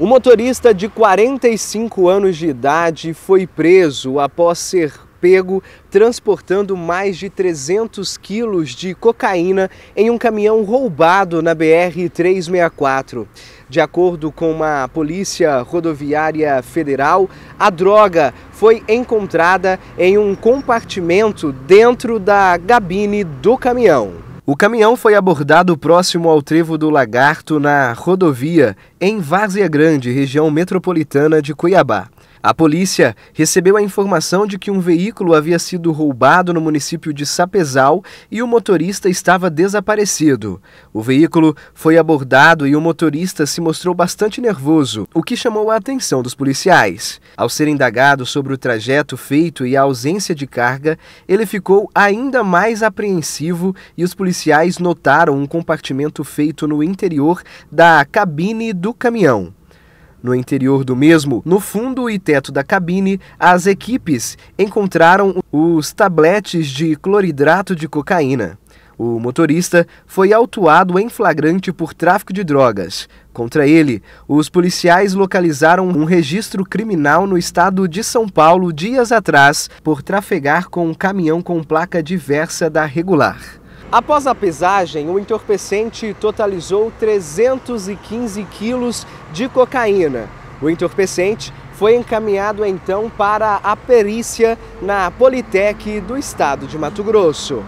O motorista de 45 anos de idade foi preso após ser pego transportando mais de 300 quilos de cocaína em um caminhão roubado na BR-364. De acordo com a Polícia Rodoviária Federal, a droga foi encontrada em um compartimento dentro da gabine do caminhão. O caminhão foi abordado próximo ao trevo do Lagarto, na rodovia, em Várzea Grande, região metropolitana de Cuiabá. A polícia recebeu a informação de que um veículo havia sido roubado no município de Sapezal e o motorista estava desaparecido. O veículo foi abordado e o motorista se mostrou bastante nervoso, o que chamou a atenção dos policiais. Ao ser indagado sobre o trajeto feito e a ausência de carga, ele ficou ainda mais apreensivo e os policiais notaram um compartimento feito no interior da cabine do caminhão. No interior do mesmo, no fundo e teto da cabine, as equipes encontraram os tabletes de cloridrato de cocaína. O motorista foi autuado em flagrante por tráfico de drogas. Contra ele, os policiais localizaram um registro criminal no estado de São Paulo dias atrás por trafegar com um caminhão com placa diversa da regular. Após a pesagem, o entorpecente totalizou 315 quilos de cocaína. O entorpecente foi encaminhado então para a perícia na Politec do estado de Mato Grosso.